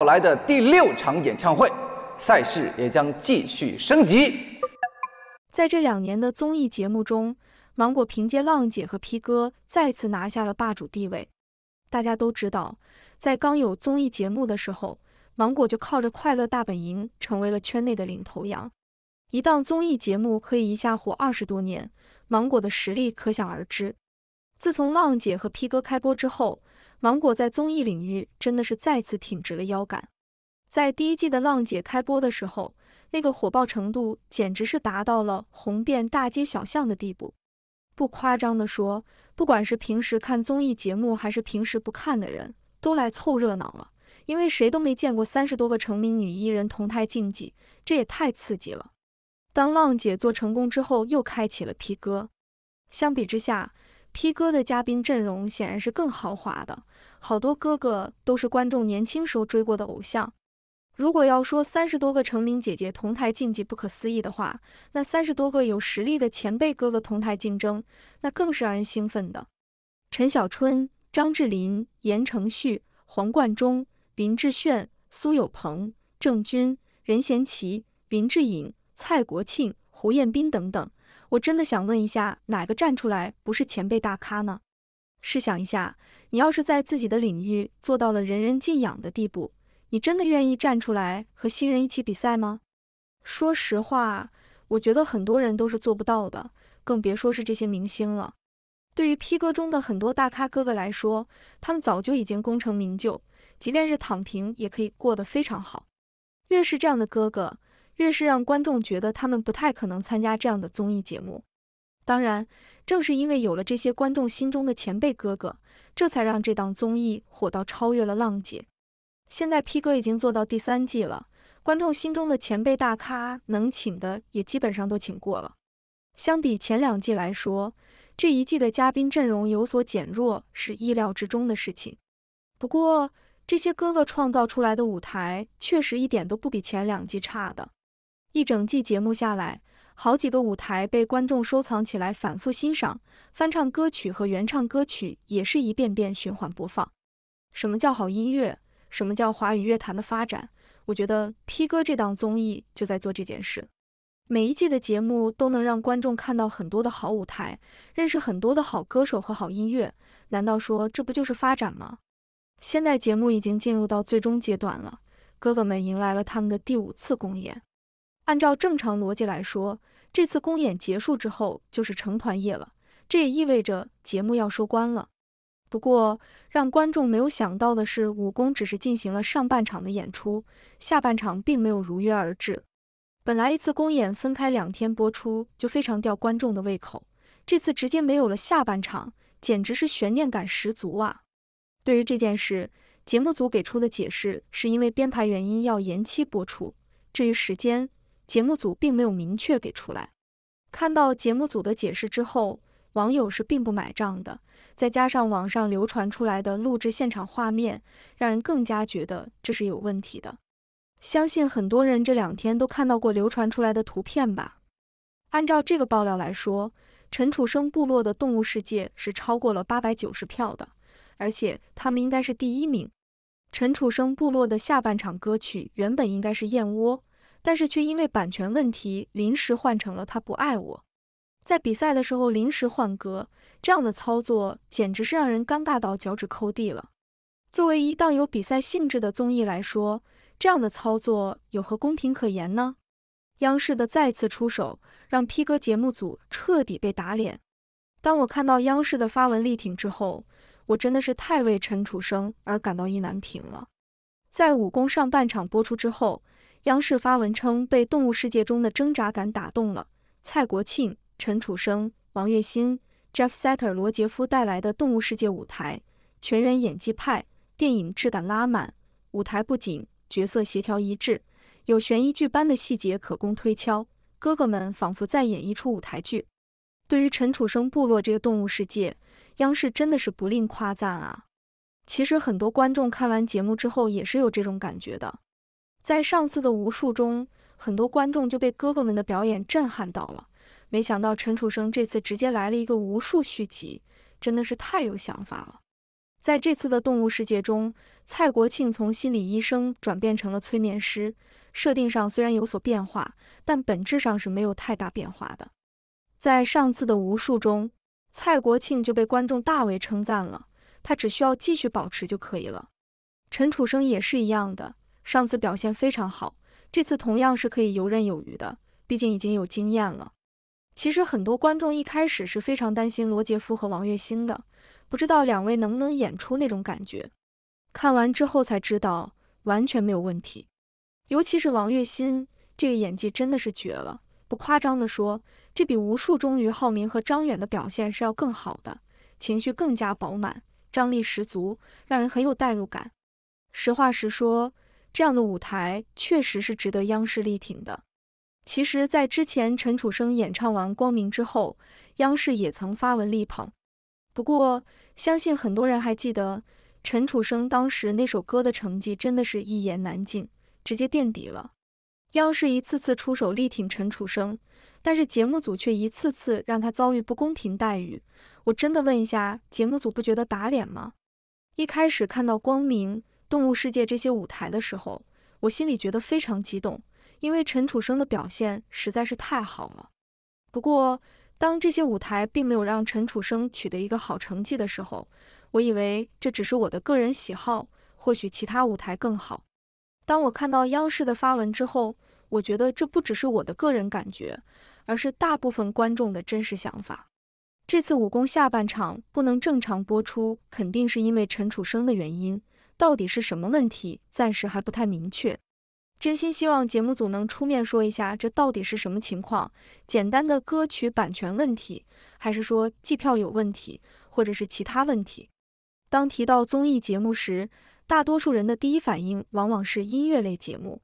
后来的第六场演唱会赛事也将继续升级。在这两年的综艺节目中，芒果凭借《浪姐》和《P 哥》再次拿下了霸主地位。大家都知道，在刚有综艺节目的时候，芒果就靠着《快乐大本营》成为了圈内的领头羊。一档综艺节目可以一下火二十多年，芒果的实力可想而知。自从《浪姐》和《P 哥》开播之后，芒果在综艺领域真的是再次挺直了腰杆，在第一季的《浪姐》开播的时候，那个火爆程度简直是达到了红遍大街小巷的地步。不夸张地说，不管是平时看综艺节目，还是平时不看的人，都来凑热闹了，因为谁都没见过三十多个成名女艺人同台竞技，这也太刺激了。当《浪姐》做成功之后，又开启了 P 哥。相比之下，P 哥的嘉宾阵容显然是更豪华的，好多哥哥都是观众年轻时候追过的偶像。如果要说三十多个成名姐姐同台竞技不可思议的话，那三十多个有实力的前辈哥哥同台竞争，那更是让人兴奋的。陈小春、张智霖、言承旭、黄贯中、林志炫、苏有朋、郑钧、任贤齐、林志颖、蔡国庆。胡彦斌等等，我真的想问一下，哪个站出来不是前辈大咖呢？试想一下，你要是在自己的领域做到了人人敬仰的地步，你真的愿意站出来和新人一起比赛吗？说实话，我觉得很多人都是做不到的，更别说是这些明星了。对于 P 哥中的很多大咖哥哥来说，他们早就已经功成名就，即便是躺平也可以过得非常好。越是这样的哥哥。越是让观众觉得他们不太可能参加这样的综艺节目，当然，正是因为有了这些观众心中的前辈哥哥，这才让这档综艺火到超越了《浪姐》。现在 P 哥已经做到第三季了，观众心中的前辈大咖能请的也基本上都请过了。相比前两季来说，这一季的嘉宾阵容有所减弱是意料之中的事情。不过，这些哥哥创造出来的舞台确实一点都不比前两季差的。一整季节目下来，好几个舞台被观众收藏起来反复欣赏，翻唱歌曲和原唱歌曲也是一遍遍循环播放。什么叫好音乐？什么叫华语乐坛的发展？我觉得 P 哥这档综艺就在做这件事。每一季的节目都能让观众看到很多的好舞台，认识很多的好歌手和好音乐。难道说这不就是发展吗？现在节目已经进入到最终阶段了，哥哥们迎来了他们的第五次公演。按照正常逻辑来说，这次公演结束之后就是成团夜了，这也意味着节目要收官了。不过，让观众没有想到的是，武功只是进行了上半场的演出，下半场并没有如约而至。本来一次公演分开两天播出就非常吊观众的胃口，这次直接没有了下半场，简直是悬念感十足啊！对于这件事，节目组给出的解释是因为编排原因要延期播出，至于时间。节目组并没有明确给出来，看到节目组的解释之后，网友是并不买账的。再加上网上流传出来的录制现场画面，让人更加觉得这是有问题的。相信很多人这两天都看到过流传出来的图片吧？按照这个爆料来说，陈楚生部落的动物世界是超过了八百九十票的，而且他们应该是第一名。陈楚生部落的下半场歌曲原本应该是《燕窝》。但是却因为版权问题临时换成了他不爱我，在比赛的时候临时换歌，这样的操作简直是让人尴尬到脚趾抠地了。作为一档有比赛性质的综艺来说，这样的操作有何公平可言呢？央视的再次出手，让 P 哥节目组彻底被打脸。当我看到央视的发文力挺之后，我真的是太为陈楚生而感到意难平了。在《武功》上半场播出之后。央视发文称，被《动物世界》中的挣扎感打动了。蔡国庆、陈楚生、王栎鑫、Jeff s a t e r 罗杰夫带来的《动物世界》舞台，全员演技派，电影质感拉满，舞台布景、角色协调一致，有悬疑剧般的细节可供推敲。哥哥们仿佛在演一出舞台剧。对于陈楚生部落这个《动物世界》，央视真的是不吝夸赞啊。其实很多观众看完节目之后，也是有这种感觉的。在上次的无数中，很多观众就被哥哥们的表演震撼到了。没想到陈楚生这次直接来了一个无数续集，真的是太有想法了。在这次的动物世界中，蔡国庆从心理医生转变成了催眠师，设定上虽然有所变化，但本质上是没有太大变化的。在上次的无数中，蔡国庆就被观众大为称赞了，他只需要继续保持就可以了。陈楚生也是一样的。上次表现非常好，这次同样是可以游刃有余的，毕竟已经有经验了。其实很多观众一开始是非常担心罗杰夫和王月鑫的，不知道两位能不能演出那种感觉。看完之后才知道完全没有问题，尤其是王月鑫这个演技真的是绝了，不夸张的说，这比无数中于浩明和张远的表现是要更好的，情绪更加饱满，张力十足，让人很有代入感。实话实说。这样的舞台确实是值得央视力挺的。其实，在之前陈楚生演唱完《光明》之后，央视也曾发文力捧。不过，相信很多人还记得陈楚生当时那首歌的成绩，真的是一言难尽，直接垫底了。央视一次次出手力挺陈楚生，但是节目组却一次次让他遭遇不公平待遇。我真的问一下，节目组不觉得打脸吗？一开始看到《光明》。动物世界这些舞台的时候，我心里觉得非常激动，因为陈楚生的表现实在是太好了。不过，当这些舞台并没有让陈楚生取得一个好成绩的时候，我以为这只是我的个人喜好，或许其他舞台更好。当我看到央视的发文之后，我觉得这不只是我的个人感觉，而是大部分观众的真实想法。这次武功下半场不能正常播出，肯定是因为陈楚生的原因。到底是什么问题？暂时还不太明确。真心希望节目组能出面说一下，这到底是什么情况？简单的歌曲版权问题，还是说计票有问题，或者是其他问题？当提到综艺节目时，大多数人的第一反应往往是音乐类节目。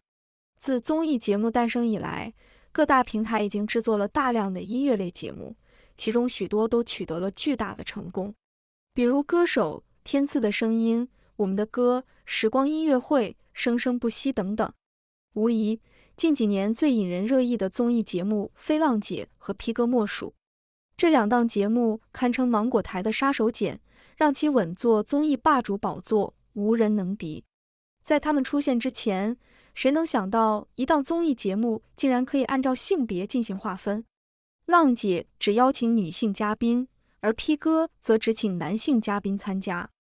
自综艺节目诞生以来，各大平台已经制作了大量的音乐类节目，其中许多都取得了巨大的成功，比如《歌手》《天赐的声音》。我们的歌、时光音乐会、生生不息等等，无疑近几年最引人热议的综艺节目非《浪姐》和《披哥》莫属。这两档节目堪称芒果台的杀手锏，让其稳坐综艺霸主宝座，无人能敌。在他们出现之前，谁能想到一档综艺节目竟然可以按照性别进行划分？《浪姐》只邀请女性嘉宾，而《披哥》则只请男性嘉宾参加。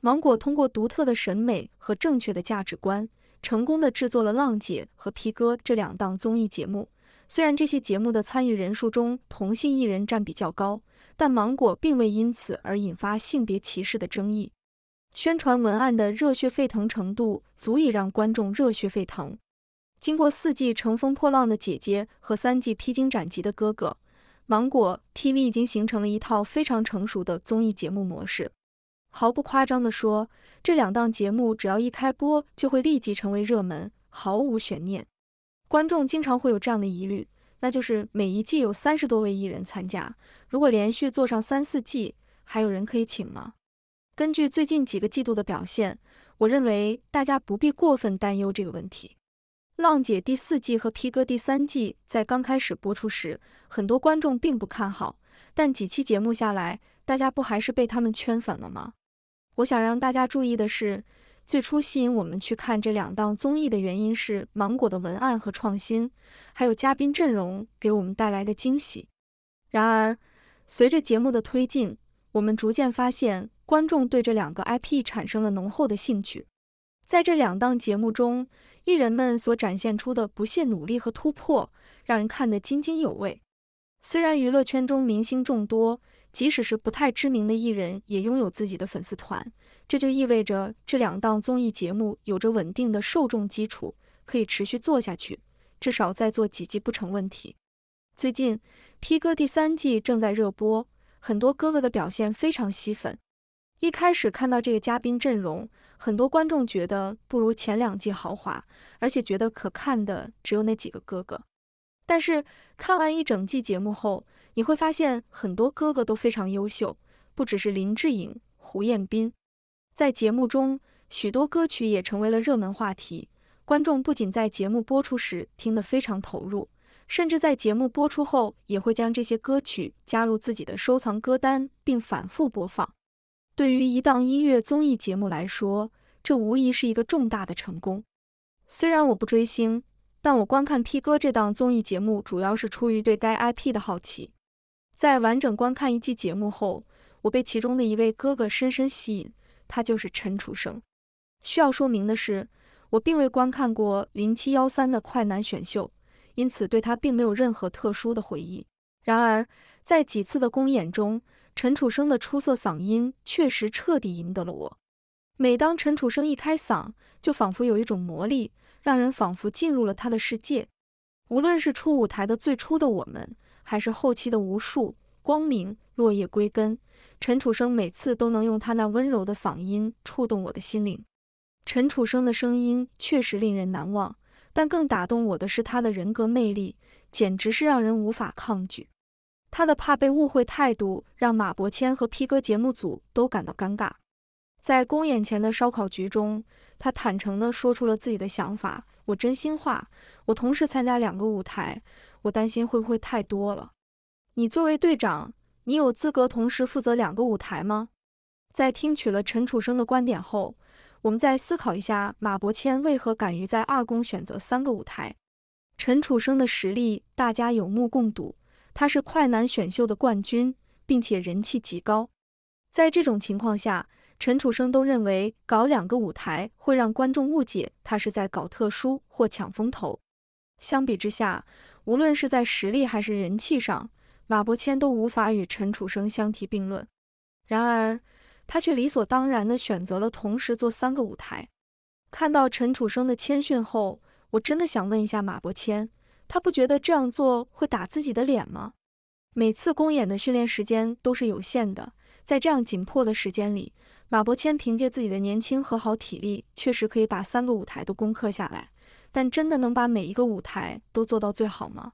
芒果通过独特的审美和正确的价值观，成功地制作了《浪姐》和《披哥》这两档综艺节目。虽然这些节目的参与人数中同性艺人占比较高，但芒果并未因此而引发性别歧视的争议。宣传文案的热血沸腾程度足以让观众热血沸腾。经过四季乘风破浪的姐姐和三季披荆斩棘的哥哥，芒果 TV 已经形成了一套非常成熟的综艺节目模式。毫不夸张地说，这两档节目只要一开播，就会立即成为热门，毫无悬念。观众经常会有这样的疑虑，那就是每一季有三十多位艺人参加，如果连续做上三四季，还有人可以请吗？根据最近几个季度的表现，我认为大家不必过分担忧这个问题。浪姐第四季和 P 哥第三季在刚开始播出时，很多观众并不看好，但几期节目下来，大家不还是被他们圈粉了吗？我想让大家注意的是，最初吸引我们去看这两档综艺的原因是芒果的文案和创新，还有嘉宾阵容给我们带来的惊喜。然而，随着节目的推进，我们逐渐发现观众对这两个 IP 产生了浓厚的兴趣。在这两档节目中，艺人们所展现出的不懈努力和突破，让人看得津津有味。虽然娱乐圈中明星众多，即使是不太知名的艺人，也拥有自己的粉丝团，这就意味着这两档综艺节目有着稳定的受众基础，可以持续做下去，至少再做几季不成问题。最近《P 哥》第三季正在热播，很多哥哥的表现非常吸粉。一开始看到这个嘉宾阵容，很多观众觉得不如前两季豪华，而且觉得可看的只有那几个哥哥。但是看完一整季节目后，你会发现很多哥哥都非常优秀，不只是林志颖、胡彦斌。在节目中，许多歌曲也成为了热门话题。观众不仅在节目播出时听得非常投入，甚至在节目播出后也会将这些歌曲加入自己的收藏歌单，并反复播放。对于一档音乐综艺节目来说，这无疑是一个重大的成功。虽然我不追星。但我观看 P 哥这档综艺节目，主要是出于对该 IP 的好奇。在完整观看一季节目后，我被其中的一位哥哥深深吸引，他就是陈楚生。需要说明的是，我并未观看过零七幺三的快男选秀，因此对他并没有任何特殊的回忆。然而，在几次的公演中，陈楚生的出色嗓音确实彻底赢得了我。每当陈楚生一开嗓，就仿佛有一种魔力。让人仿佛进入了他的世界。无论是初舞台的最初的我们，还是后期的无数光明、落叶归根，陈楚生每次都能用他那温柔的嗓音触动我的心灵。陈楚生的声音确实令人难忘，但更打动我的是他的人格魅力，简直是让人无法抗拒。他的怕被误会态度让马伯骞和 P 哥节目组都感到尴尬。在公演前的烧烤局中，他坦诚地说出了自己的想法：“我真心话，我同时参加两个舞台，我担心会不会太多了。”你作为队长，你有资格同时负责两个舞台吗？在听取了陈楚生的观点后，我们再思考一下马伯骞为何敢于在二公选择三个舞台。陈楚生的实力大家有目共睹，他是快男选秀的冠军，并且人气极高。在这种情况下，陈楚生都认为搞两个舞台会让观众误解他是在搞特殊或抢风头。相比之下，无论是在实力还是人气上，马伯骞都无法与陈楚生相提并论。然而，他却理所当然地选择了同时做三个舞台。看到陈楚生的谦逊后，我真的想问一下马伯骞，他不觉得这样做会打自己的脸吗？每次公演的训练时间都是有限的，在这样紧迫的时间里，马伯骞凭借自己的年轻和好体力，确实可以把三个舞台都攻克下来。但真的能把每一个舞台都做到最好吗？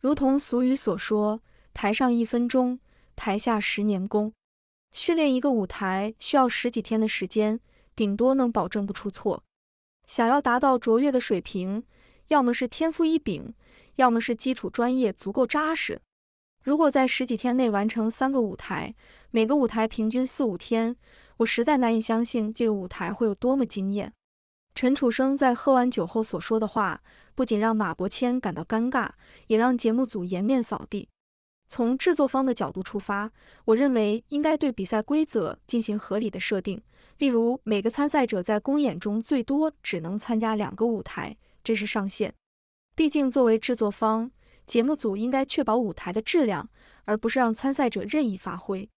如同俗语所说，台上一分钟，台下十年功。训练一个舞台需要十几天的时间，顶多能保证不出错。想要达到卓越的水平，要么是天赋异禀，要么是基础专业足够扎实。如果在十几天内完成三个舞台，每个舞台平均四五天，我实在难以相信这个舞台会有多么惊艳。陈楚生在喝完酒后所说的话，不仅让马伯骞感到尴尬，也让节目组颜面扫地。从制作方的角度出发，我认为应该对比赛规则进行合理的设定，例如每个参赛者在公演中最多只能参加两个舞台，这是上限。毕竟作为制作方，节目组应该确保舞台的质量，而不是让参赛者任意发挥。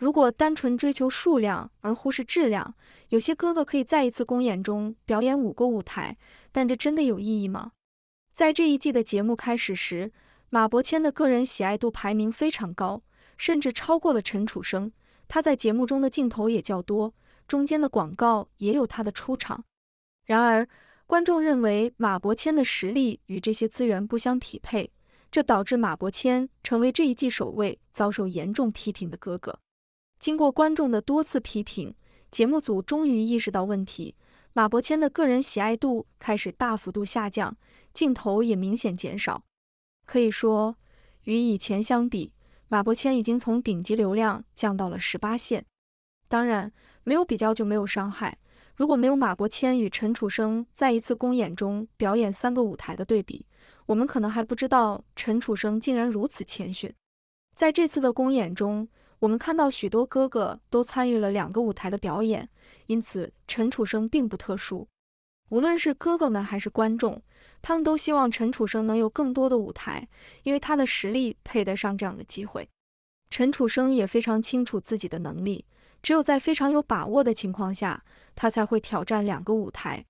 如果单纯追求数量而忽视质量，有些哥哥可以在一次公演中表演五个舞台，但这真的有意义吗？在这一季的节目开始时，马伯骞的个人喜爱度排名非常高，甚至超过了陈楚生。他在节目中的镜头也较多，中间的广告也有他的出场。然而，观众认为马伯骞的实力与这些资源不相匹配，这导致马伯骞成为这一季首位遭受严重批评的哥哥。经过观众的多次批评，节目组终于意识到问题。马伯骞的个人喜爱度开始大幅度下降，镜头也明显减少。可以说，与以前相比，马伯骞已经从顶级流量降到了十八线。当然，没有比较就没有伤害。如果没有马伯骞与陈楚生在一次公演中表演三个舞台的对比，我们可能还不知道陈楚生竟然如此谦逊。在这次的公演中。我们看到许多哥哥都参与了两个舞台的表演，因此陈楚生并不特殊。无论是哥哥们还是观众，他们都希望陈楚生能有更多的舞台，因为他的实力配得上这样的机会。陈楚生也非常清楚自己的能力，只有在非常有把握的情况下，他才会挑战两个舞台。